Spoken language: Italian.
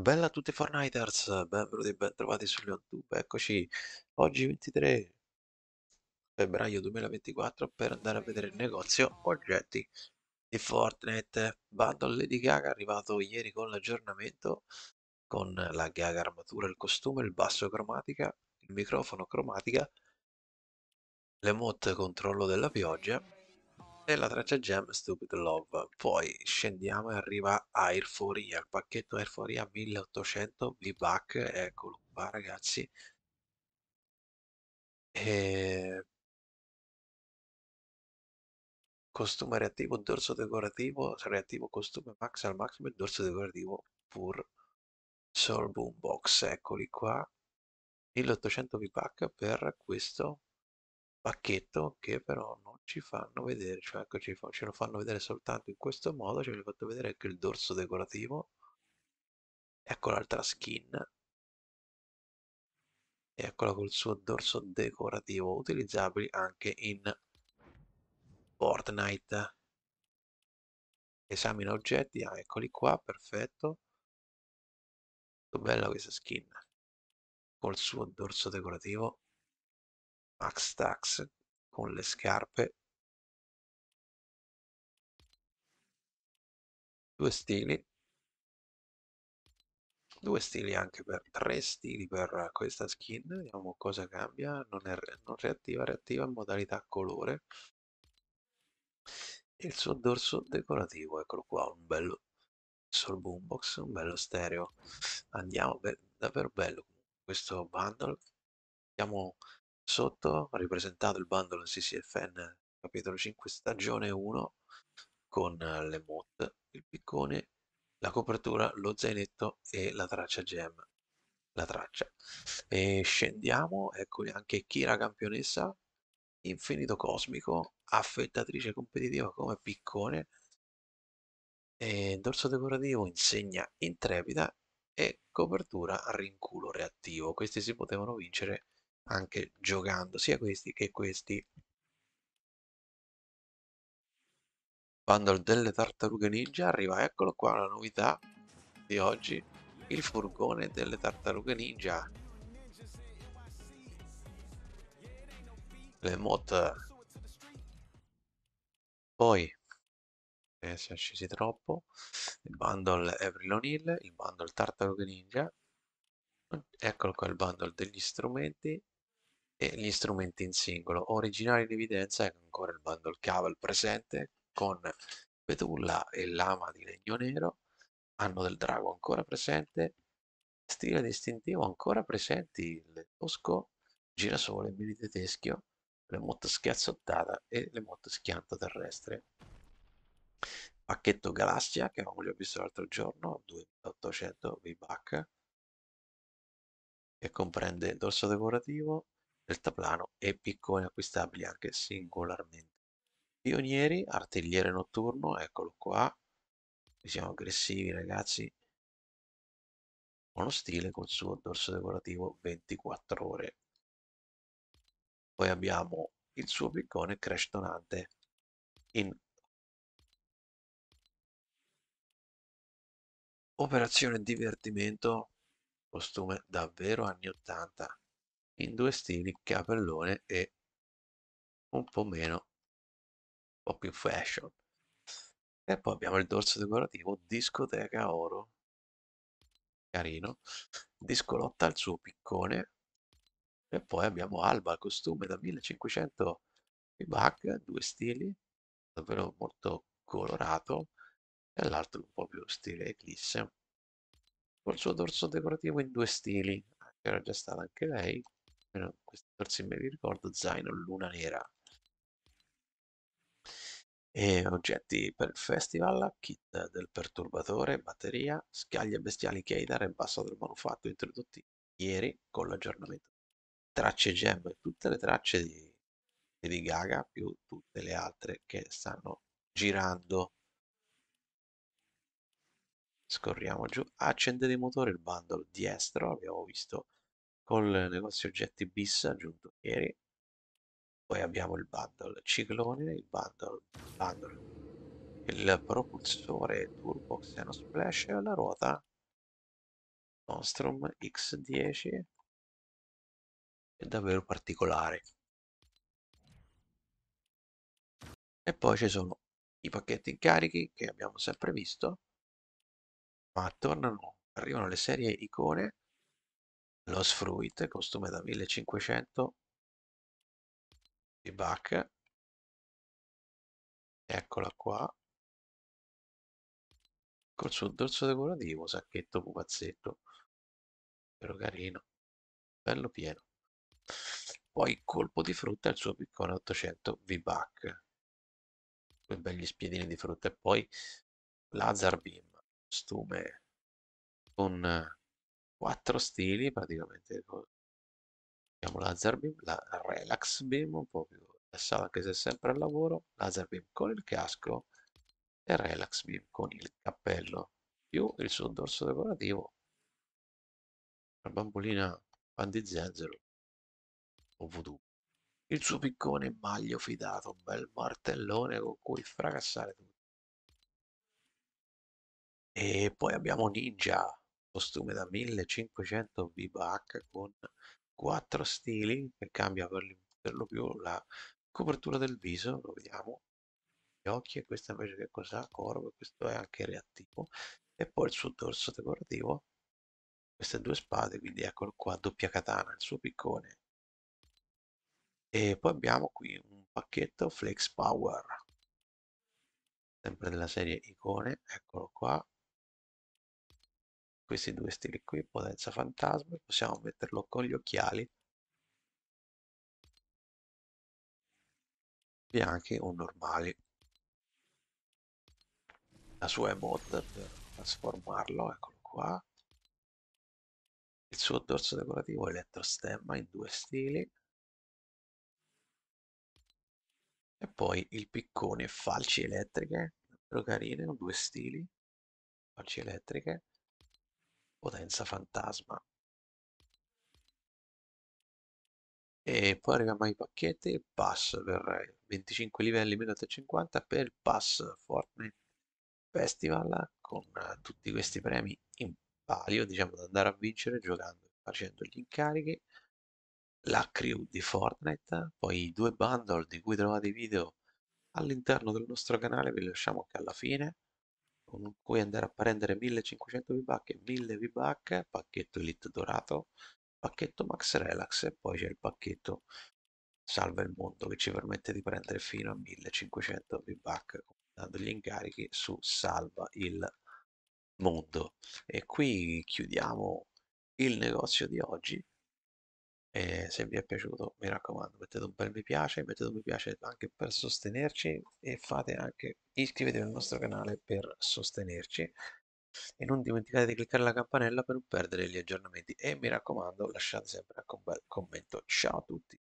Bella a tutti Fortniters, benvenuti e bentrovati su YouTube, eccoci oggi 23 febbraio 2024 per andare a vedere il negozio oggetti di Fortnite Bundle Lady Gaga è arrivato ieri con l'aggiornamento con la Gaga armatura, il costume, il basso cromatica, il microfono cromatica le l'emote controllo della pioggia e la traccia gem Stupid Love. Poi scendiamo e arriva a Airforia, il pacchetto Airforia 1800 V-Buck, eccolo qua ragazzi. E... Ehm costume reattivo, dorso decorativo, reattivo costume max al massimo e dorso decorativo pur Soul Boombox, eccoli qua. 1800 v pack per questo pacchetto che però non ci fanno vedere, cioè ecco, ci fa- ce lo fanno vedere soltanto in questo modo, ci cioè, hanno fatto vedere anche il dorso decorativo, ecco l'altra skin, e eccola col suo dorso decorativo, utilizzabili anche in Fortnite. Esamina oggetti, ah, eccoli qua, perfetto. Molto bella questa skin, col suo dorso decorativo. Max Tax con le scarpe due stili due stili anche per tre stili per questa skin vediamo cosa cambia non, è, non reattiva reattiva in modalità colore e il suo dorso decorativo eccolo qua un bello sul boombox un bello stereo andiamo be davvero bello questo bundle andiamo sotto ripresentato il bundle CCFN capitolo 5 stagione 1 con eh, le mod, il piccone, la copertura, lo zainetto e la traccia gem. La traccia. E scendiamo, eccoli anche Kira campionessa, infinito cosmico, affettatrice competitiva come piccone, e dorso decorativo, insegna intrepida e copertura rinculo reattivo. Questi si potevano vincere anche giocando sia questi che questi bundle delle tartarughe ninja arriva eccolo qua la novità di oggi il furgone delle tartarughe ninja le mod poi eh, si è scesi troppo il bundle Avril O'Neill il bundle tartarughe ninja eccolo qua il bundle degli strumenti e gli strumenti in singolo. Originale in evidenza è ancora il bundle cable presente con betulla e lama di legno nero, anno del drago ancora presente, stile distintivo ancora presenti il tosco, girasole, milite teschio, le motte schiazzottata e le motte schianto terrestre. Pacchetto Galassia che avevo già visto l'altro giorno, 2800 V-Buck, che comprende il dorso decorativo, deltaplano e picconi acquistabili anche singolarmente. Pionieri, artigliere notturno, eccolo qua. Siamo aggressivi ragazzi. Uno stile col suo dorso decorativo 24 ore. Poi abbiamo il suo piccone crash donante in operazione divertimento costume davvero anni 80 in due stili, capellone e un po' meno, un po' più fashion. E poi abbiamo il dorso decorativo, discoteca oro, carino, discolotta al suo piccone, e poi abbiamo Alba, costume da 1500 bug, due stili, davvero molto colorato, e l'altro un po' più stile Eclisse. Col suo dorso decorativo in due stili, era già stata anche lei, almeno questa versione mi ricordo, zaino, luna nera. E oggetti per il festival, kit del perturbatore, batteria, scaglie bestiali Keidar e basso del manufatto introdotti ieri con l'aggiornamento. Tracce gem, tutte le tracce di, di Gaga più tutte le altre che stanno girando. Scorriamo giù, accendete i motori, il bundle destro abbiamo visto col il negozio oggetti bis aggiunto ieri poi abbiamo il bundle ciclone il bundle, bundle il propulsore turbo xeno splash e la ruota nostrum X10 è davvero particolare e poi ci sono i pacchetti incarichi che abbiamo sempre visto ma tornano arrivano le serie icone lo sfruit, costume da 1500 di back eccola qua col suo dorso decorativo sacchetto pupazzetto però carino bello pieno poi colpo di frutta il suo piccone 800 V-Buck quei begli spiedini di frutta e poi Lazar Beam costume con quattro stili praticamente abbiamo l'Azerbeam, la Relax Beam un po' più rilassata anche se sempre al lavoro l'Azerbeam con il casco e Relax Beam con il cappello più il suo dorso decorativo la bambolina pan di zenzero o voodoo il suo piccone in maglio fidato un bel martellone con cui fracassare tutti e poi abbiamo Ninja costume da 1500 v con quattro stili che cambia per lo più la copertura del viso, lo vediamo, gli occhi e questo invece che cos'ha? Corvo, questo è anche reattivo e poi il suo dorso decorativo, queste due spade, quindi eccolo qua, doppia katana, il suo piccone. E poi abbiamo qui un pacchetto Flex Power, sempre della serie Icone, eccolo qua, questi due stili qui, potenza fantasma, possiamo metterlo con gli occhiali bianchi o normali. La sua emote per trasformarlo, eccolo qua. Il suo dorso decorativo elettrostemma in due stili. E poi il piccone falci elettriche, davvero carine, due stili, falci elettriche potenza fantasma e poi arriviamo ai pacchetti il pass per 25 livelli 1850 per il pass Fortnite Festival con eh, tutti questi premi in palio diciamo da andare a vincere giocando facendo gli incarichi la crew di Fortnite poi i due bundle di cui trovate i video all'interno del nostro canale vi lasciamo anche alla fine con cui andare a prendere 1500 V-Buck e 1000 V-Buck, pacchetto Elite Dorato, pacchetto Max Relax e poi c'è il pacchetto Salva il Mondo che ci permette di prendere fino a 1500 V-Buck dando gli incarichi su Salva il Mondo. E qui chiudiamo il negozio di oggi e se vi è piaciuto, mi raccomando, mettete un bel mi piace, mettete un mi piace anche per sostenerci e fate anche iscrivetevi al nostro canale per sostenerci. E non dimenticate di cliccare la campanella per non perdere gli aggiornamenti. E mi raccomando, lasciate sempre anche un bel commento. Ciao a tutti!